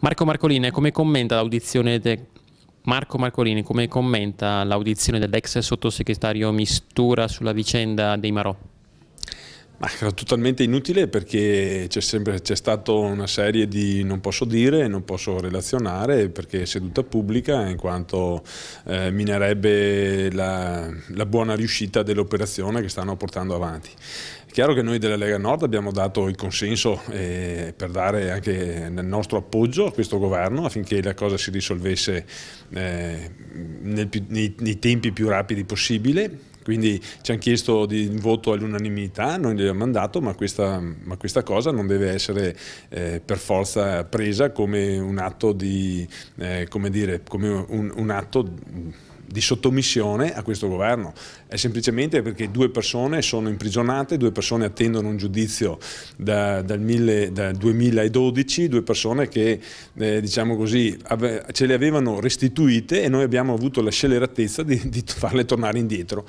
Marco Marcolini, come commenta l'audizione de... Marco Marcolini, come commenta l'audizione dell'ex sottosegretario Mistura sulla vicenda dei Marò? Ma era totalmente inutile perché c'è, stata una serie di non posso dire, non posso relazionare perché è seduta pubblica in quanto eh, minerebbe la, la buona riuscita dell'operazione che stanno portando avanti. È chiaro che noi della Lega Nord abbiamo dato il consenso eh, per dare anche il nostro appoggio a questo governo affinché la cosa si risolvesse eh, nel, nei, nei, tempi più rapidi possibile. Quindi ci hanno chiesto di voto all'unanimità, noi gli abbiamo mandato, ma questa, ma questa cosa non deve essere eh, per forza presa come un atto di, eh, come dire, come un, un atto di sottomissione a questo governo. È semplicemente perché due persone sono imprigionate, due persone attendono un giudizio da, dal, mille, dal, 2012, due persone che eh, diciamo così, ce le avevano restituite e noi abbiamo avuto la scelleratezza di, di farle tornare indietro.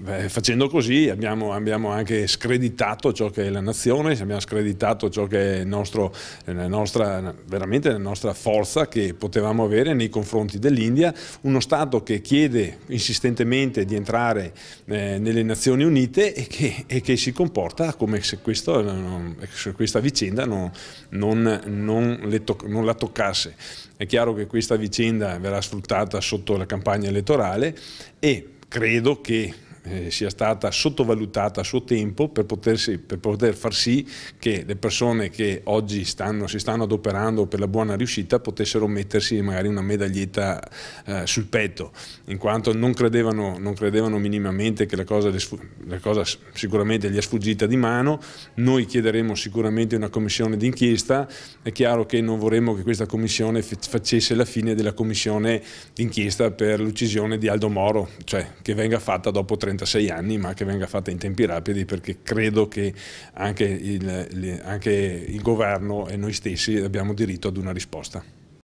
Beh, facendo così abbiamo, abbiamo, anche screditato ciò che è la nazione, abbiamo screditato ciò che è nostro, la nostra, veramente la nostra forza che potevamo avere nei confronti dell'India, uno Stato che chiede insistentemente di entrare eh, nelle Nazioni Unite e che, e che, si comporta come se, questo, eh, non, se questa vicenda non, non, non, toc non la toccasse. È chiaro che questa vicenda verrà sfruttata sotto la campagna elettorale e credo che eh, sia stata sottovalutata a suo tempo per, potersi, per, poter far sì che le persone che oggi stanno, si stanno adoperando per la buona riuscita potessero mettersi magari una medaglietta eh, sul petto, in quanto non credevano, non credevano minimamente che la cosa, la cosa sicuramente gli è sfuggita di mano, noi chiederemo sicuramente una commissione d'inchiesta, è chiaro che non vorremmo che questa commissione facesse la fine della commissione d'inchiesta per l'uccisione di Aldo Moro, cioè che venga fatta dopo 30 36 anni, ma che venga fatta in tempi rapidi perché credo che anche il, anche il governo e noi stessi abbiamo diritto ad una risposta.